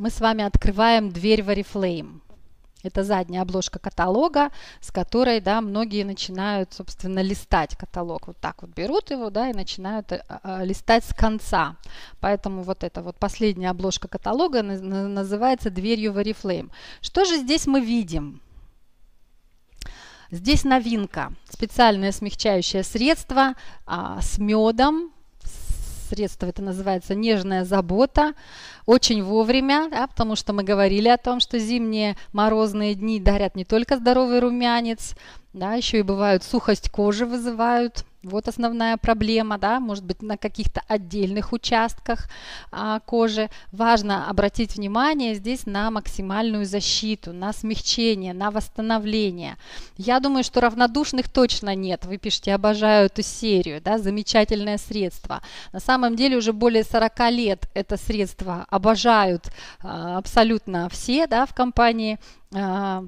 мы с вами открываем дверь в Oriflame. Это задняя обложка каталога, с которой да, многие начинают, собственно, листать каталог. Вот так вот берут его да, и начинают э, э, листать с конца. Поэтому вот эта вот последняя обложка каталога называется «Дверью в Oriflame». Что же здесь мы видим? Здесь новинка. Специальное смягчающее средство а, с медом, Средство, Это называется нежная забота. Очень вовремя, да, потому что мы говорили о том, что зимние морозные дни дарят не только здоровый румянец, да, еще и бывают сухость кожи вызывают, вот основная проблема, да, может быть, на каких-то отдельных участках а, кожи. Важно обратить внимание здесь на максимальную защиту, на смягчение, на восстановление. Я думаю, что равнодушных точно нет. Вы пишете, обожаю эту серию, да, замечательное средство. На самом деле уже более 40 лет это средство обожают а, абсолютно все, да, в компании. А,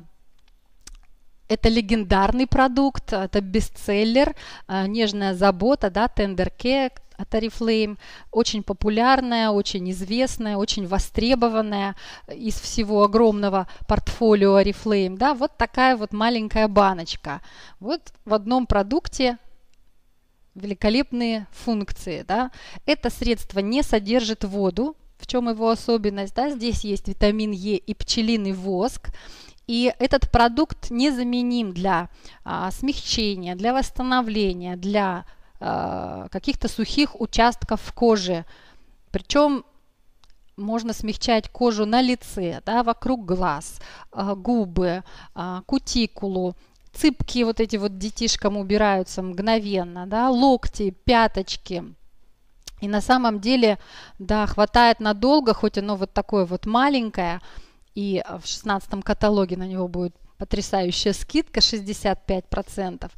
это легендарный продукт, это бестселлер, э, нежная забота, да, Tender Care от Oriflame, очень популярная, очень известная, очень востребованная э, из всего огромного портфолио Oriflame, да, вот такая вот маленькая баночка. Вот в одном продукте великолепные функции, да. Это средство не содержит воду, в чем его особенность, да, здесь есть витамин Е и пчелиный воск, и этот продукт незаменим для а, смягчения, для восстановления, для а, каких-то сухих участков кожи. Причем можно смягчать кожу на лице, да, вокруг глаз, а, губы, а, кутикулу, цыпки вот эти вот детишкам убираются мгновенно, да, локти, пяточки. И на самом деле, да, хватает надолго, хоть оно вот такое вот маленькое, и э, в 16 каталоге на него будет потрясающая скидка 65%.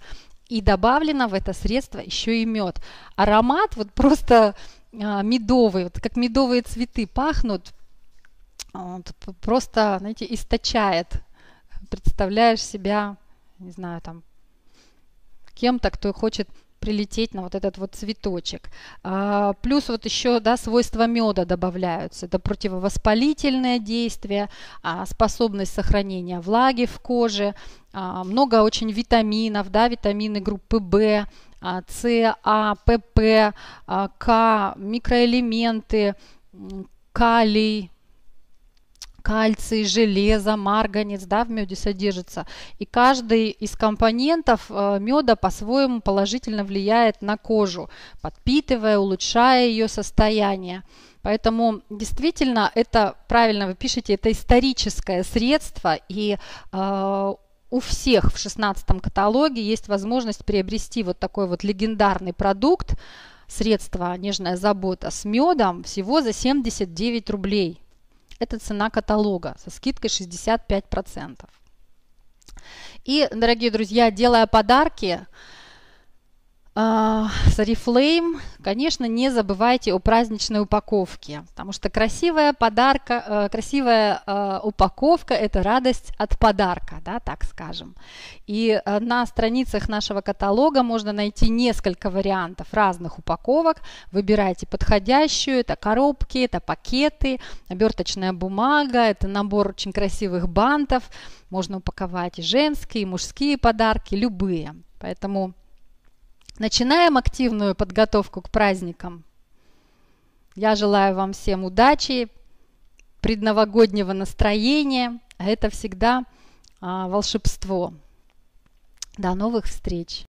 И добавлено в это средство еще и мед. Аромат вот просто а, медовый, вот как медовые цветы пахнут, а, вот, просто, знаете, источает. Представляешь себя, не знаю, там кем-то, кто хочет прилететь на вот этот вот цветочек. А, плюс вот еще да, свойства меда добавляются. Это противовоспалительное действие, а, способность сохранения влаги в коже, а, много очень витаминов, да, витамины группы В, а, С, А, ПП, а, К, микроэлементы, калий, кальций, железо, марганец да, в меде содержится. И каждый из компонентов э, меда по-своему положительно влияет на кожу, подпитывая, улучшая ее состояние. Поэтому действительно это, правильно вы пишете, это историческое средство, и э, у всех в 16 каталоге есть возможность приобрести вот такой вот легендарный продукт, средство «Нежная забота» с медом всего за 79 рублей. Это цена каталога со скидкой 65%. И, дорогие друзья, делая подарки, а, с Oriflame, конечно, не забывайте о праздничной упаковке, потому что красивая подарка, э, красивая э, упаковка – это радость от подарка, да, так скажем. И э, на страницах нашего каталога можно найти несколько вариантов разных упаковок. Выбирайте подходящую, это коробки, это пакеты, оберточная бумага, это набор очень красивых бантов. Можно упаковать и женские, и мужские подарки, любые. Поэтому Начинаем активную подготовку к праздникам. Я желаю вам всем удачи, предновогоднего настроения. А это всегда а, волшебство. До новых встреч!